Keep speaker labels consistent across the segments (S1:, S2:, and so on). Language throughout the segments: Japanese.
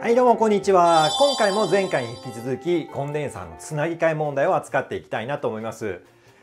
S1: はいどうもこんにちは。今回も前回に引き続きコンデンサーのつなぎ替え問題を扱っていきたいなと思います。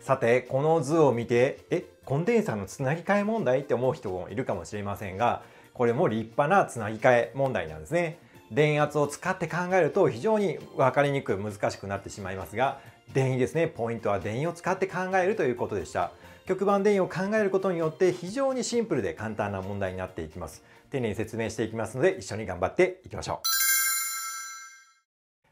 S1: さてこの図を見てえコンデンサーのつなぎ替え問題って思う人もいるかもしれませんがこれも立派なつなぎ替え問題なんですね。電圧を使って考えると非常に分かりにくく難しくなってしまいますが電位ですねポイントは電位を使って考えるということでした。極板電位を考えることによって非常にシンプルで簡単な問題になっていきます。丁寧に説明していきますので一緒に頑張っていきましょう。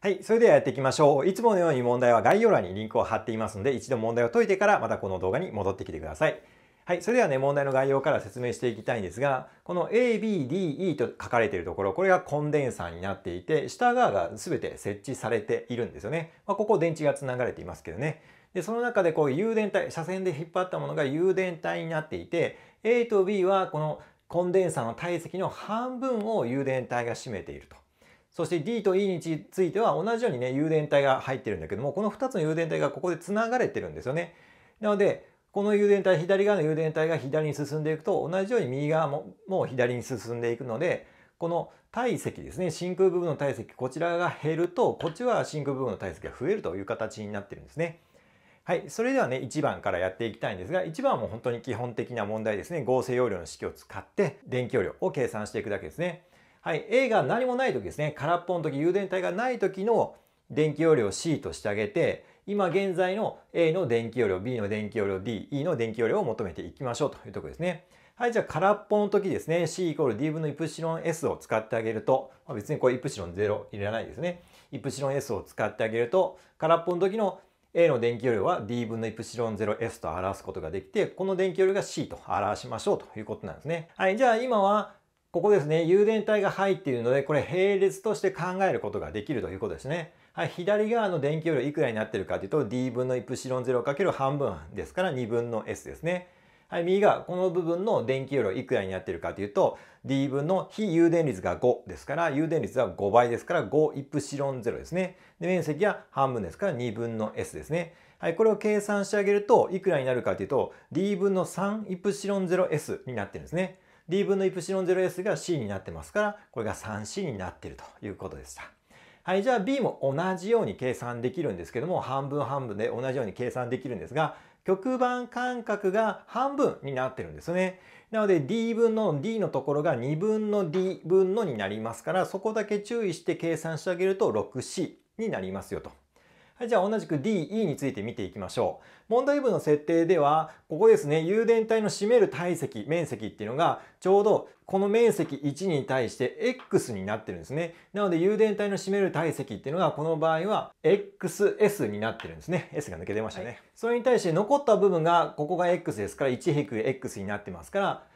S1: はい。それではやっていきましょう。いつものように問題は概要欄にリンクを貼っていますので、一度問題を解いてからまたこの動画に戻ってきてください。はい。それではね、問題の概要から説明していきたいんですが、この A, B, D, E と書かれているところ、これがコンデンサーになっていて、下側が全て設置されているんですよね。まあ、ここ電池が繋がれていますけどね。で、その中でこう、誘電体、車線で引っ張ったものが誘電体になっていて、A と B はこのコンデンサの体積の半分を誘電体が占めていると。そして D と E については同じようにね、誘電体が入ってるんだけども、この2つの誘電体がここで繋がれてるんですよね。なので、この誘電体、左側の誘電体が左に進んでいくと、同じように右側もも左に進んでいくので、この体積ですね、真空部分の体積、こちらが減ると、こっちは真空部分の体積が増えるという形になってるんですね。はい、それではね、1番からやっていきたいんですが、1番はもう本当に基本的な問題ですね。合成容量の式を使って、電気容量を計算していくだけですね。はい、A が何もない時ですね、空っぽの時、誘電体がない時の電気容量を C としてあげて、今現在の A の電気容量、B の電気容量、D、E の電気容量を求めていきましょうというところですね。はい、じゃあ空っぽの時ですね、C イコール D 分のイプシロン S を使ってあげると、まあ、別にこれイプシロン0いらないですね。イプシロン S を使ってあげると、空っぽの時の A の電気容量は D 分のイプシロン0 s と表すことができて、この電気容量が C と表しましょうということなんですね。はい、じゃあ今はここですね、誘電体が入っているので、これ並列として考えることができるということですね。はい、左側の電気容量いくらになってるかというと、D 分のイプシロン0 ×半分ですから2分の S ですね。はい、右がこの部分の電気容量いくらになってるかというと D 分の非誘電率が5ですから誘電率は5倍ですから5イプシロン0ですね。で面積は半分ですから2分の S ですね。はい、これを計算してあげるといくらになるかというと D 分の3イプシロン 0S になってるんですね。D 分のイプシロン 0S が C になってますからこれが 3C になってるということでした。はい、じゃあ B も同じように計算できるんですけども、半分半分で同じように計算できるんですが、極板間隔が半分になってるんですね。なので d 分の d のところが2分の d 分のになりますから、そこだけ注意して計算してあげると 6c になりますよと。はい、じゃあ同じく DE について見ていきましょう。問題文の設定では、ここですね、誘電体の占める体積、面積っていうのが、ちょうどこの面積1に対して X になってるんですね。なので、誘電体の占める体積っていうのが、この場合は XS になってるんですね。S が抜けてましたね。はい、それに対して残った部分が、ここが X ですから、1-X になってますから、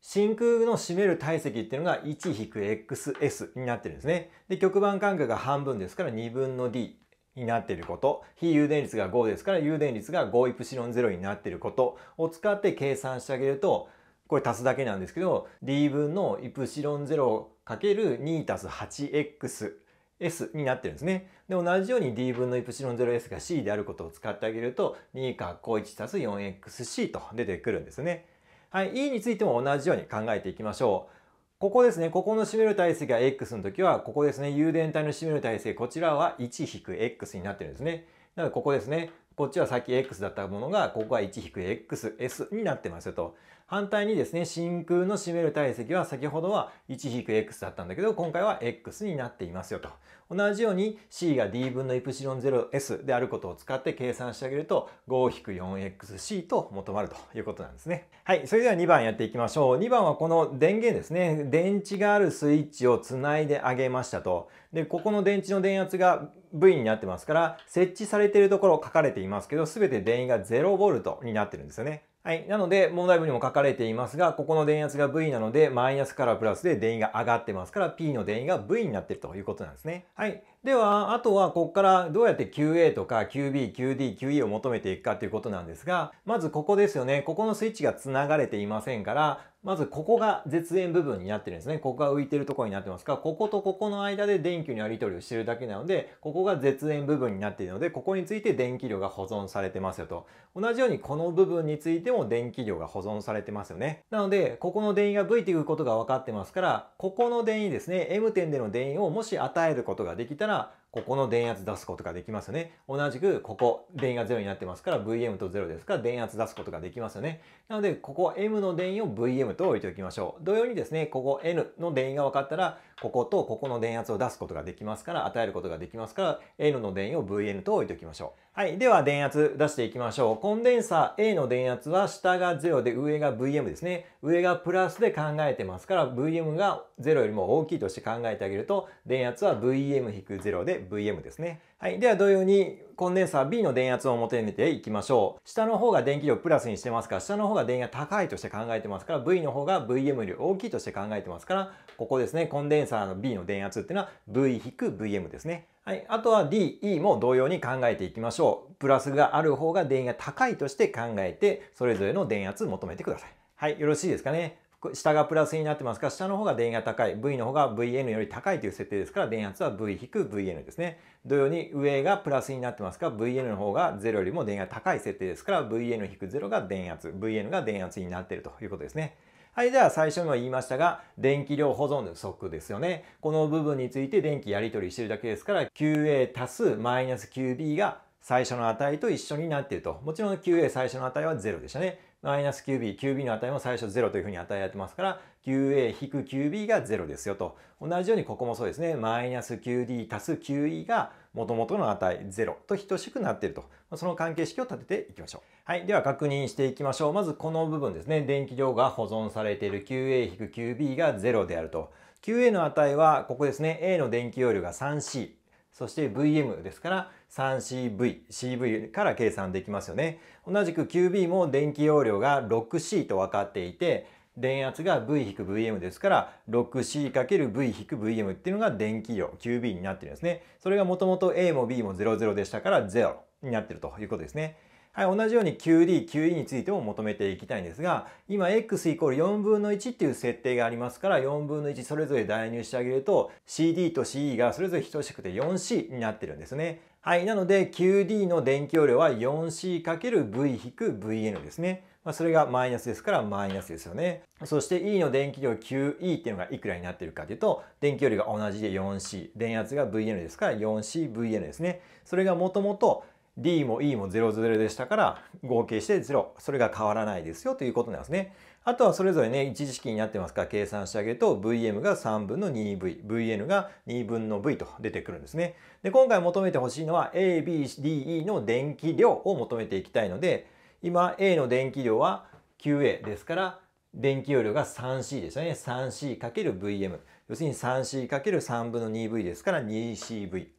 S1: 真空の占める体積っていうのが 1-XS になってるんですね。で、極板間隔が半分ですから2分の D。になっていること、非油電率が5ですから油電率が5イプシロン0になっていることを使って計算してあげると、これ足すだけなんですけど、d 分のイプシロン 0×2 足す 8x S になってるんですね。で、同じように D 分のイプシロン 0S が C であることを使ってあげると、2かっ1たす 4XC と出てくるんですね。はい、E についても同じように考えていきましょう。ここですね、ここの占める体積が x の時は、ここですね、有電体の占める体積、こちらは 1-x になってるんですね。なので、ここですね、こっちはさっき x だったものが、ここは 1-xs になってますよと。反対にですね、真空の占める体積は先ほどは 1-x だったんだけど、今回は x になっていますよと。同じように c が d 分の ε0s であることを使って計算してあげると、5-4xc と求まるということなんですね。はい、それでは2番やっていきましょう。2番はこの電源ですね。電池があるスイッチをつないであげましたと。で、ここの電池の電圧が V になってますから、設置されているところ書かれています。いますけど、すべて電位が 0V になってるんですよね。はい。なので、問題文にも書かれていますが、ここの電圧が V なので、マイナスからプラスで電位が上がってますから、P の電位が V になってるということなんですね。はい。では、あとはここからどうやって QA とか QB、QD、QE を求めていくかということなんですが、まずここですよね。ここのスイッチが繋がれていませんから、まずここが絶縁部分になってるんですね。ここが浮いてるところになってますから、こことここの間で電球のやり取りをしてるだけなので、ここが絶縁部分になっているので、ここについて電気量が保存されてますよと。同じようにこの部分についても電気量が保存されてますよね。なので、ここの電位が V ということが分かってますから、ここの電位ですね、M 点での電位をもし与えることができたら、がここの電圧出すことができますよね。同じく、ここ、電圧0になってますから、VM と0ですから、電圧出すことができますよね。なので、ここ M の電位を VM と置いておきましょう。同様にですね、ここ N の電位が分かったら、こことここの電圧を出すことができますから、与えることができますから、N の電位を VN と置いておきましょう。はい。では、電圧出していきましょう。コンデンサー A の電圧は下が0で上が VM ですね。上がプラスで考えてますから、VM が0よりも大きいとして考えてあげると、電圧は VM-0 で VM ですね。はい。では同様にコンデンサー B の電圧を求めていきましょう。下の方が電気量プラスにしてますから、下の方が電圧高いとして考えてますから、V の方が VM より大きいとして考えてますから、ここですね、コンデンサーの B の電圧っていうのは V-VM ですね。はい。あとは D、E も同様に考えていきましょう。プラスがある方が電圧高いとして考えて、それぞれの電圧求めてください。はい。よろしいですかね。下がプラスになってますから、下の方が電圧が高い、V の方が VN より高いという設定ですから、電圧は V-VN ですね。同様に上がプラスになってますから、VN の方が0よりも電圧が高い設定ですから、VN-0 が電圧、VN が電圧になっているということですね。はい、では最初にも言いましたが、電気量保存則ですよね。この部分について電気やり取りしてるだけですから、QA 足すマイナス QB が最初の値と一緒になっていると。もちろん QA 最初の値は0でしたね。マイナス QB、QB の値も最初0というふうに与えられてますから、QA-QB が0ですよと。同じようにここもそうですね。マイナス QD 足す QE が元々の値0と等しくなっていると。その関係式を立てていきましょう。はい。では確認していきましょう。まずこの部分ですね。電気量が保存されている QA-QB が0であると。QA の値はここですね。A の電気容量が 3C。そして VM ですから 3CV、CV から計算できますよね。同じく QB も電気容量が 6C と分かっていて、電圧が V-VM ですから 6C×V-VM っていうのが電気量 QB になってるんですね。それがもともと A も B も00でしたから0になってるということですね。はい、同じように QD、QE についても求めていきたいんですが、今 X イコール4分の1っていう設定がありますから、4分の1それぞれ代入してあげると、CD と CE がそれぞれ等しくて 4C になってるんですね。はい、なので QD の電気容量は 4C×V-VN ですね。まあ、それがマイナスですからマイナスですよね。そして E の電気量 QE っていうのがいくらになってるかというと、電気容量が同じで 4C、電圧が VN ですから 4CVN ですね。それがもともと D も E も00でしたから合計して0それが変わらないですよということなんですね。あとはそれぞれね一時式になってますから計算してあげると VM が3分の 2VVN が2分の V と出てくるんですね。で今回求めてほしいのは ABDE の電気量を求めていきたいので今 A の電気量は QA ですから電気容量が 3C でしたね。3C×VM。要するに 3C×3 分の 2V ですから 2CV。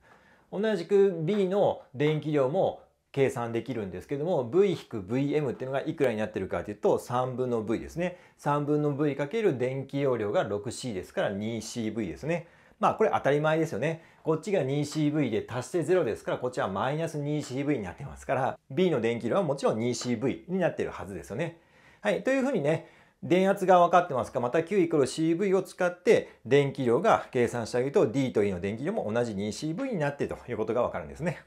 S1: 同じく B の電気量も計算できるんですけども V-VM っていうのがいくらになってるかというと3分の V ですね。3分の V かける電気容量が 6C ですから 2CV ですね。まあこれ当たり前ですよね。こっちが 2CV で足して0ですからこっちはマイナス 2CV になってますから B の電気量はもちろん 2CV になってるはずですよね。はい。というふうにね、電圧が分かってますかまた Q イコール CV を使って電気量が計算してあげると D と E の電気量も同じ 2CV になっているということが分かるんですね。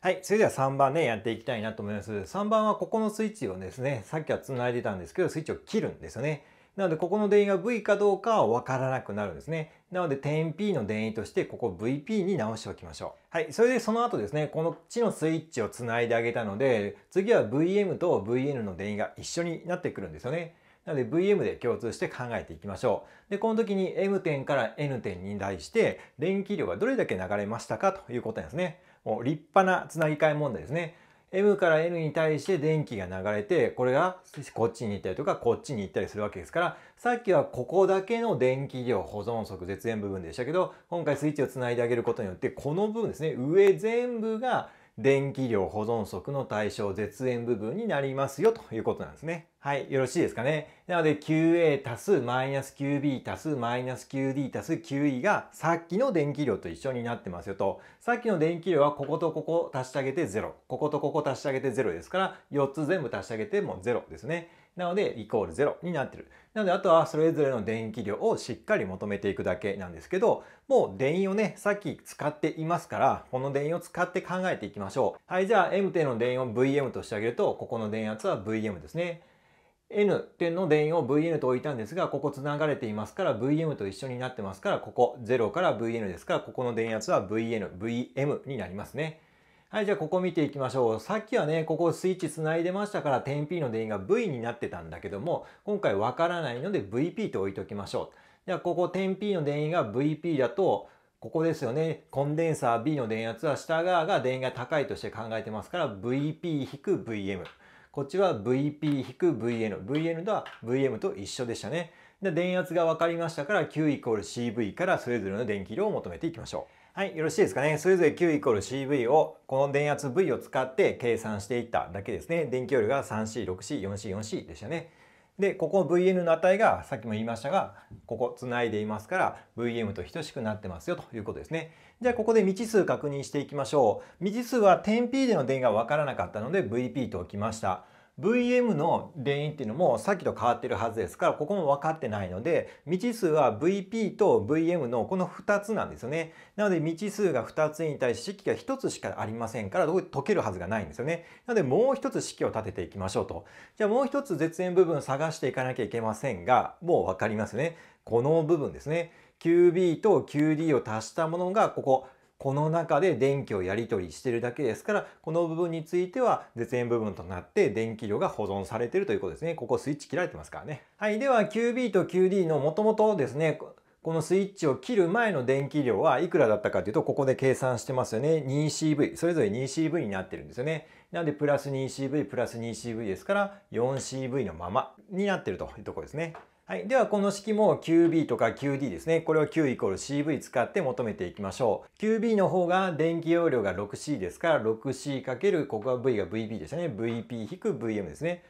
S1: はい。それでは3番ね、やっていきたいなと思います。3番はここのスイッチをですね、さっきは繋いでたんですけど、スイッチを切るんですよね。なので、ここの電位が V かどうかは分からなくなるんですね。なので点 P の電位としてここ VP に直しておきましょう。はい。それでその後ですね、この地のスイッチをつないであげたので、次は VM と VN の電位が一緒になってくるんですよね。なので VM で共通して考えていきましょう。で、この時に M 点から N 点に対して電気量がどれだけ流れましたかということなんですね。もう立派なつなぎ替え問題ですね。M から N に対して電気が流れて、これがこっちに行ったりとか、こっちに行ったりするわけですから、さっきはここだけの電気量、保存則、絶縁部分でしたけど、今回スイッチをつないであげることによって、この部分ですね、上全部が電気量保存則の対象絶縁部分になりますよということなんですね。はい、よろしいですかね。なので QA 足すマイナス QB 足すマイナス QD 足す QE がさっきの電気量と一緒になってますよと。さっきの電気量はこことここ足してあげて0。こことここ足してあげて0ですから、4つ全部足してあげても0ですね。なので、イコール0になってる。なので、あとはそれぞれの電気量をしっかり求めていくだけなんですけど、もう電位をね、さっき使っていますから、この電位を使って考えていきましょう。はい、じゃあ M 点の電位を VM としてあげると、ここの電圧は VM ですね。N 点の電位を VN と置いたんですが、ここ繋がれていますから VM と一緒になってますから、ここ0から VN ですから、ここの電圧は VN、VM になりますね。はい、じゃあここ見ていきましょう。さっきはね、ここスイッチ繋いでましたから、点 P の電位が V になってたんだけども、今回わからないので VP と置いときましょう。じゃあここ点 P の電位が VP だと、ここですよね。コンデンサー B の電圧は下側が電位が高いとして考えてますから、VP-VM。こっちは VP-VN。VN とは VM と一緒でしたね。で電圧が分かりましたから Q=CV からそれぞれの電気量を求めていきましょう。はい、よろしいですかね。それぞれ Q イコール CV を、この電圧 V を使って計算していっただけですね。電気容量が 3C、6C、4C、4C でしたね。で、ここ v n の値が、さっきも言いましたが、ここつないでいますから、VM と等しくなってますよということですね。じゃあ、ここで未知数確認していきましょう。未知数は点 P での電源がわからなかったので、VP と置きました。VM の電位っていうのもさっきと変わってるはずですからここも分かってないので未知数は VP と VM のこの2つなんですよねなので未知数が2つに対し式が1つしかありませんからどこで解けるはずがないんですよねなのでもう1つ式を立てていきましょうとじゃあもう1つ絶縁部分探していかなきゃいけませんがもう分かりますねこの部分ですね QB と QD を足したものがこここの中で電気をやり取りしてるだけですから、この部分については絶縁部分となって電気量が保存されてるということですね。ここスイッチ切られてますからね。はい。では QB と QD の元々ですね、このスイッチを切る前の電気量はいくらだったかというと、ここで計算してますよね。2CV。それぞれ 2CV になってるんですよね。なので、プラス 2CV、プラス 2CV ですから、4CV のままになってるというところですね。はい。では、この式も QB とか QD ですね。これを Q イコール CV 使って求めていきましょう。QB の方が電気容量が 6C ですから、6C× かけるここは V が VB でしたね。VP-VM ですね。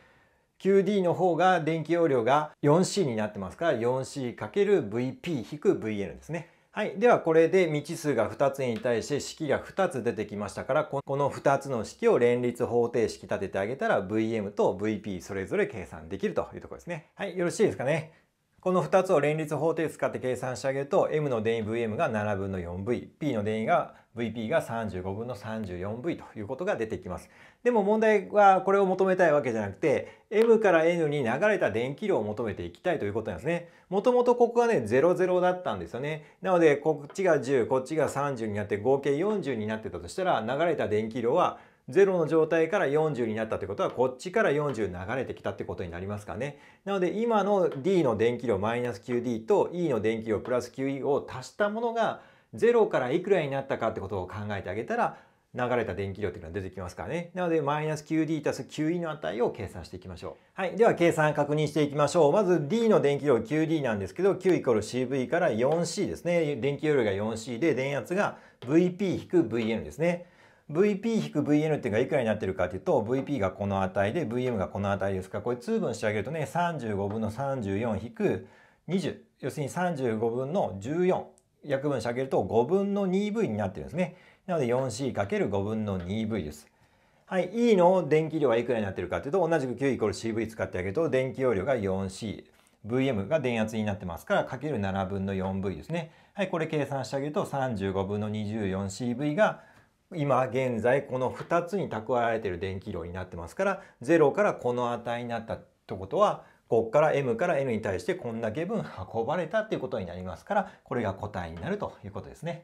S1: QD の方が電気容量が 4C になってますから、4C×VP-VN ですね。はい。では、これで未知数が2つに対して式が2つ出てきましたから、この2つの式を連立方程式立ててあげたら、VM と VP それぞれ計算できるというところですね。はい。よろしいですかね。この2つを連立方程使って計算してあげると M の電位 VM が7分の 4V P の電位が VP が35分の 34V ということが出てきます。でも問題はこれを求めたいわけじゃなくて M から N に流れた電気量を求めていきたいということなんですね。もともとここがね00だったんですよね。なのでこっちが10こっちが30になって合計40になってたとしたら流れた電気量は0の状態から40になったってことはこっちから40流れてきたってことになりますかね。なので今の D の電気量マイナス 9D と E の電気量プラス 9E を足したものが0からいくらになったかってことを考えてあげたら流れた電気量っていうのは出てきますからね。なので、マイナス 9D 足す 9E の値を計算していきましょう。はい。では、計算確認していきましょう。まず、D の電気量 9D なんですけど、9イコール CV から 4C ですね。電気容量が 4C で、電圧が VP-VN ですね。VP-VN っていうのがいくらになってるかっていうと VP がこの値で VM がこの値ですからこれ通分してあげるとね35分の34-20要するに35分の14約分してあげると5分の 2V になってるんですね。なので 4C×5 分の 2V です。はい、E の電気量はいくらになってるかというと同じく Q イコール CV 使ってあげると電気容量が 4C。VM が電圧になってますからかける7分の 4V ですね。はい、これ計算してあげると35分の 24CV が今現在この2つに蓄えられている電気量になってますから0からこの値になったってことはここから m から n に対してこんだけ分運ばれたっていうことになりますからこれが答えになるということですね。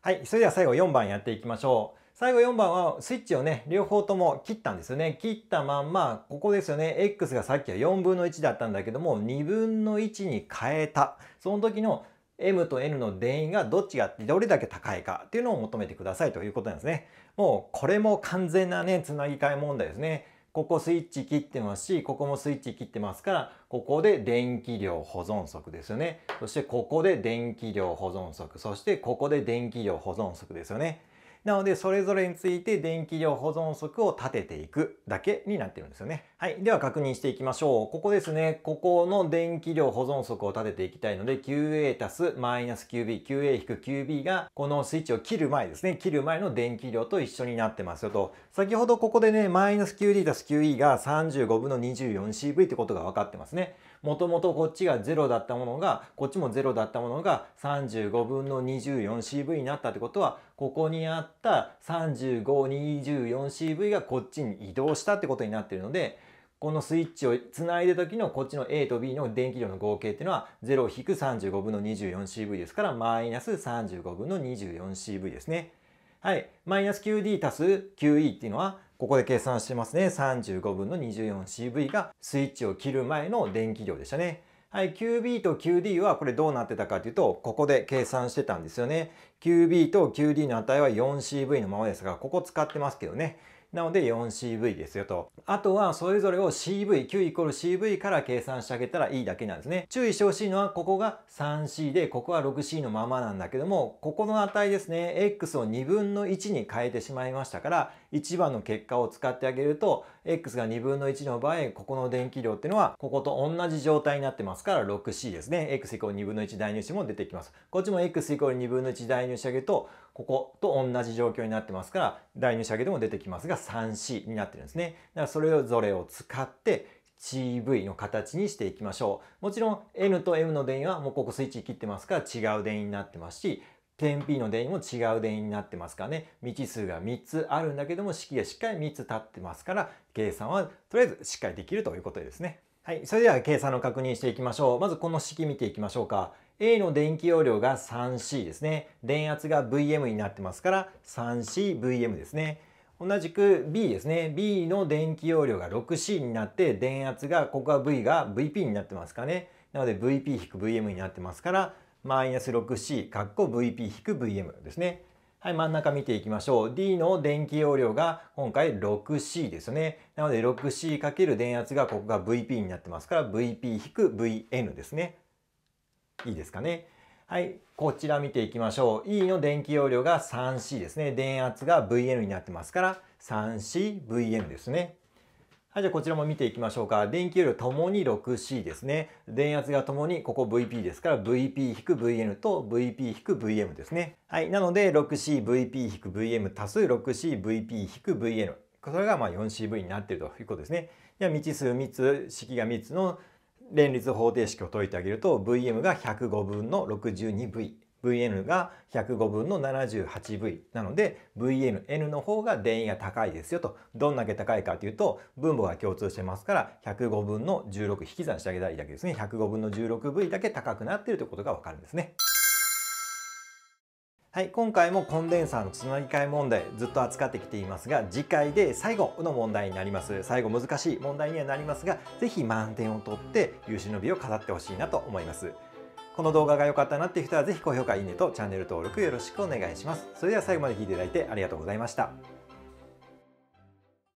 S1: はい、それでは最後4番やっていきましょう。最後4番はスイッチをね、両方とも切ったんですよね。切ったまんま、ここですよね。X がさっきは4分の1だったんだけども、2分の1に変えた。その時の M と N の電位がどっちがどれだけ高いかっていうのを求めてくださいということなんですね。もうこれも完全なね、つなぎ替え問題ですね。ここスイッチ切ってますし、ここもスイッチ切ってますから、ここで電気量保存則ですよね。そしてここで電気量保存則、そしてここで電気量保存則ですよね。なので、それぞれについて電気量保存則を立てていくだけになってるんですよね。はい。では確認していきましょう。ここですね。ここの電気量保存則を立てていきたいので、QA たすマイナス QB、QA-QB がこのスイッチを切る前ですね。切る前の電気量と一緒になってますよと。先ほどここでね、マイナス QD たす QE が35分の 24CV ってことが分かってますね。もともとこっちが0だったものが、こっちも0だったものが35分の 24CV になったってことは、ここにあった 3524CV がこっちに移動したってことになってるのでこのスイッチをつないで時のこっちの A と B の電気量の合計っていうのは0-35分の 24CV ですからマイナス35分の 24CV ですね。はい。マイナス QD 足す QE っていうのはここで計算してますね。35分の 24CV がスイッチを切る前の電気量でしたね。はい、QB と QD はこれどうなってたかというと、ここで計算してたんですよね。QB と QD の値は 4CV のままですが、ここ使ってますけどね。なので 4CV ですよと。あとはそれぞれを CV、Q イコール CV から計算してあげたらいいだけなんですね。注意してほしいのはここが 3C で、ここは 6C のままなんだけども、ここの値ですね、X を2分の1に変えてしまいましたから、1番の結果を使ってあげると x が2分の1の場合ここの電気量っていうのはここと同じ状態になってますから 6c ですね x イコール2分の1代入しても出てきますこっちも x イコール2分の1代入してあげるとここと同じ状況になってますから代入してあげても出てきますが 3c になってるんですねだからそれぞれを使って CV の形にしていきましょう。もちろん N と M の電位はもうここスイッチ切ってますから違う電位になってますし点 P の電位も違う電位になってますからね未知数が3つあるんだけども式がしっかり3つ立ってますから計算はとりあえずしっかりできるということですね。はい、それでは計算の確認していきましょう。まずこの式見ていきましょうか。A の電気容量が 3C ですね。電圧が Vm になってますから 3CVm ですね。同じく B ですね。B の電気容量が 6C になって電圧がここは V が Vp になってますかね。なので Vp-Vm になってますからマイナス 6C、かっこ VP-VM ですね。はい、真ん中見ていきましょう。D の電気容量が今回 6C ですよね。なので 6C× かける電圧がここが VP になってますから VP-VN ですね。いいですかね。はい、こちら見ていきましょう。E の電気容量が 3C ですね。電圧が VN になってますから 3CVN ですね。はい、じゃあこちらも見ていきましょうか。電気容量ともに 6C ですね。電圧がともに、ここ VP ですから VP-VN と VP-VM ですね。はい、なので 6CV P-VM 足す 6CV P-VN。それがま 4CV になっているということですね。じゃあ未知数3つ、式が3つの連立方程式を解いてあげると VM が105分の 62V。VN が105分の 78V なので VN、N の方が電位が高いですよと。どんだけ高いかというと分母が共通してますから105分の16引き算してあげたいだけですね。105分の 16V だけ高くなっているということがわかるんですね。はい、今回もコンデンサーのつなぎ替え問題ずっと扱ってきていますが次回で最後の問題になります最後難しい問題にはなりますが是非満点を取って優秀の美を飾ってほしいなと思いますこの動画が良かったなっていう人はぜひ高評価、いいねとチャンネル登録よろしくお願いします。それでは最後まで聴いていただいてありがとうございました。